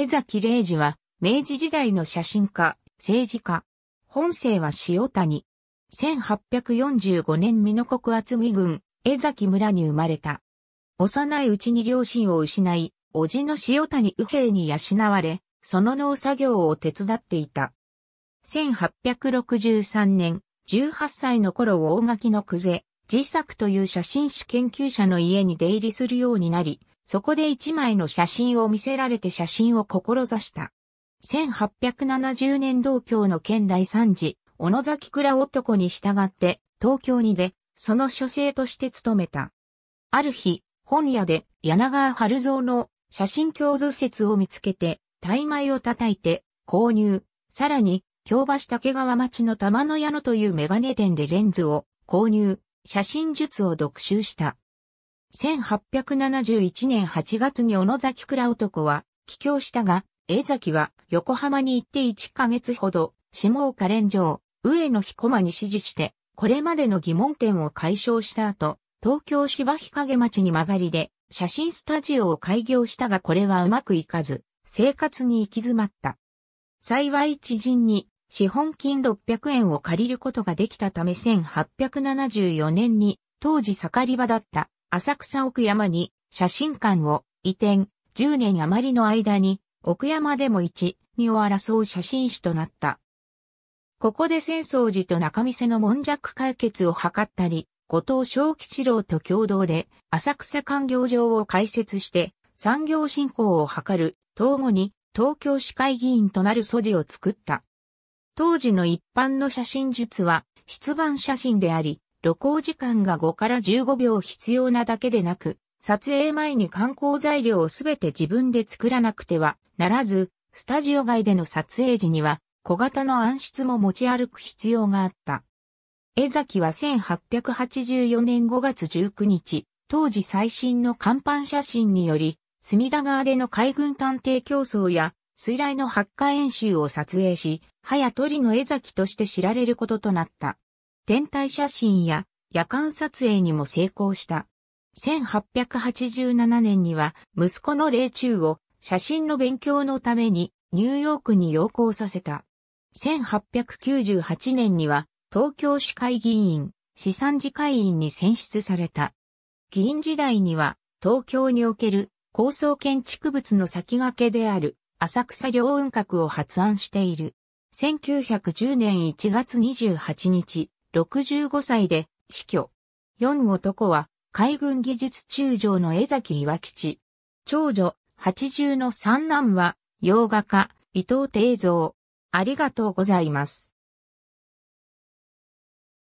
江崎玲二は、明治時代の写真家、政治家。本姓は塩谷。1845年美濃国厚見郡、江崎村に生まれた。幼いうちに両親を失い、叔父の塩谷右兵に養われ、その農作業を手伝っていた。1863年、18歳の頃大垣の久世、自作という写真史研究者の家に出入りするようになり、そこで一枚の写真を見せられて写真を志した。1870年同郷の県第三次、小野崎倉男に従って東京に出、その書生として勤めた。ある日、本屋で柳川春蔵の写真教図説を見つけて、大枚を叩いて購入、さらに、京橋竹川町の玉の矢野というメガネ店でレンズを購入、写真術を読習した。1871年8月に小野崎倉男は帰郷したが、江崎は横浜に行って1ヶ月ほど、下岡連城、上野彦間に指示して、これまでの疑問点を解消した後、東京芝日陰町に曲がりで、写真スタジオを開業したがこれはうまくいかず、生活に行き詰まった。幸い知人に、資本金600円を借りることができたため1874年に、当時盛り場だった浅草奥山に写真館を移転、10年余りの間に奥山でも1、2を争う写真誌となった。ここで浅草寺と中見世の門弱解決を図ったり、後藤正吉郎と共同で浅草官業場を開設して産業振興を図る、統後に東京市会議員となる素地を作った。当時の一般の写真術は出版写真であり、旅行時間が5から15秒必要なだけでなく、撮影前に観光材料をすべて自分で作らなくてはならず、スタジオ外での撮影時には小型の暗室も持ち歩く必要があった。江崎は1884年5月19日、当時最新の看板写真により、隅田川での海軍探偵競争や水雷の発火演習を撮影し、早鳥の江崎として知られることとなった。天体写真や夜間撮影にも成功した。1887年には息子の霊中を写真の勉強のためにニューヨークに要行させた。1898年には東京市会議員、市産次会員に選出された。議員時代には東京における高層建築物の先駆けである浅草両運閣を発案している。1910年1月28日、65歳で死去。4男は海軍技術中将の江崎岩吉。長女80の三男は洋画家伊藤定蔵。ありがとうございます。